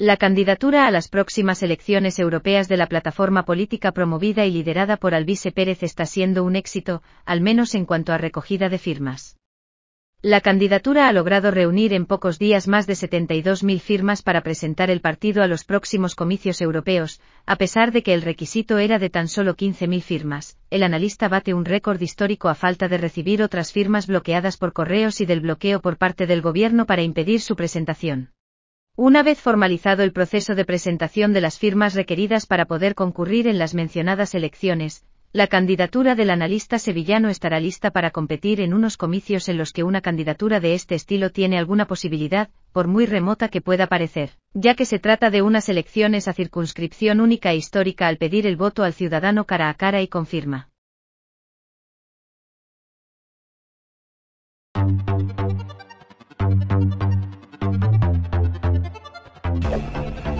La candidatura a las próximas elecciones europeas de la plataforma política promovida y liderada por Alvise Pérez está siendo un éxito, al menos en cuanto a recogida de firmas. La candidatura ha logrado reunir en pocos días más de 72.000 firmas para presentar el partido a los próximos comicios europeos, a pesar de que el requisito era de tan solo 15.000 firmas. El analista bate un récord histórico a falta de recibir otras firmas bloqueadas por correos y del bloqueo por parte del gobierno para impedir su presentación. Una vez formalizado el proceso de presentación de las firmas requeridas para poder concurrir en las mencionadas elecciones, la candidatura del analista sevillano estará lista para competir en unos comicios en los que una candidatura de este estilo tiene alguna posibilidad, por muy remota que pueda parecer, ya que se trata de unas elecciones a circunscripción única e histórica al pedir el voto al ciudadano cara a cara y confirma. Música